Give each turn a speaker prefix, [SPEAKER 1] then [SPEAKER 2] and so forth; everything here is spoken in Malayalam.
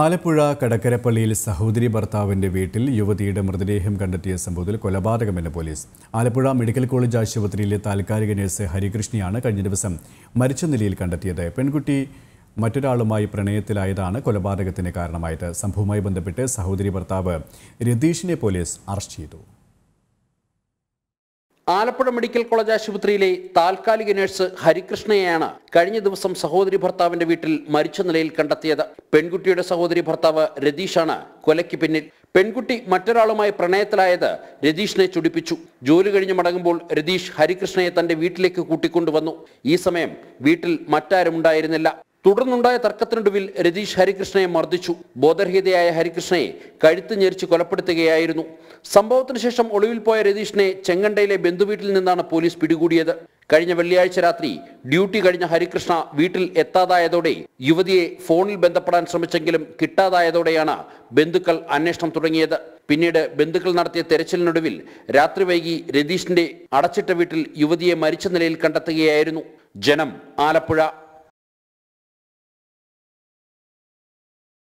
[SPEAKER 1] ആലപ്പുഴ കടക്കരപ്പള്ളിയിൽ സഹോദരി ഭർത്താവിന്റെ വീട്ടിൽ യുവതിയുടെ മൃതദേഹം കണ്ടെത്തിയ സംഭവത്തിൽ കൊലപാതകമെന്ന് പോലീസ് ആലപ്പുഴ മെഡിക്കൽ കോളേജ് ആശുപത്രിയിലെ താൽക്കാലിക നഴ്സ് ഹരികൃഷ്ണയാണ് കഴിഞ്ഞ ദിവസം മരിച്ച നിലയിൽ കണ്ടെത്തിയത് പെൺകുട്ടി മറ്റൊരാളുമായി പ്രണയത്തിലായതാണ് കൊലപാതകത്തിന് കാരണമായത് സംഭവവുമായി ബന്ധപ്പെട്ട് സഹോദരി ഭർത്താവ് രതീഷിനെ പോലീസ് അറസ്റ്റ് ചെയ്തു
[SPEAKER 2] ആലപ്പുഴ മെഡിക്കൽ കോളേജ് ആശുപത്രിയിലെ താൽക്കാലിക നഴ്സ് ഹരികൃഷ്ണയെയാണ് കഴിഞ്ഞ ദിവസം സഹോദരി ഭർത്താവിന്റെ വീട്ടിൽ മരിച്ച നിലയിൽ കണ്ടെത്തിയത് പെൺകുട്ടിയുടെ സഹോദരി ഭർത്താവ് രതീഷാണ് കൊലയ്ക്ക് പിന്നിൽ പെൺകുട്ടി മറ്റൊരാളുമായി പ്രണയത്തിലായത് രതീഷിനെ ചുടിപ്പിച്ചു ജോലി കഴിഞ്ഞ് മടങ്ങുമ്പോൾ രതീഷ് ഹരികൃഷ്ണയെ തന്റെ വീട്ടിലേക്ക് കൂട്ടിക്കൊണ്ടുവന്നു ഈ സമയം വീട്ടിൽ മറ്റാരും ഉണ്ടായിരുന്നില്ല തുടർന്നുണ്ടായ തർക്കത്തിനൊടുവിൽ രതീഷ് ഹരികൃഷ്ണയെ മർദ്ദിച്ചു ബോധരഹിതയായ ഹരികൃഷ്ണയെ കഴുത്ത് ഞെരിച്ച് കൊലപ്പെടുത്തുകയായിരുന്നു സംഭവത്തിന് ശേഷം ഒളിവിൽ പോയ രതീഷിനെ ചെങ്ങണ്ടയിലെ ബന്ധുവീട്ടിൽ നിന്നാണ് പോലീസ് പിടികൂടിയത് കഴിഞ്ഞ വെള്ളിയാഴ്ച രാത്രി ഡ്യൂട്ടി കഴിഞ്ഞ ഹരികൃഷ്ണ വീട്ടിൽ എത്താതായതോടെ യുവതിയെ ഫോണിൽ ബന്ധപ്പെടാൻ ശ്രമിച്ചെങ്കിലും കിട്ടാതായതോടെയാണ് ബന്ധുക്കൾ അന്വേഷണം തുടങ്ങിയത് പിന്നീട് ബന്ധുക്കൾ നടത്തിയ തെരച്ചിലിനൊടുവിൽ രാത്രി വൈകി രതീഷിന്റെ അടച്ചിട്ട വീട്ടിൽ യുവതിയെ മരിച്ച നിലയിൽ കണ്ടെത്തുകയായിരുന്നു
[SPEAKER 3] ജനം ആലപ്പുഴ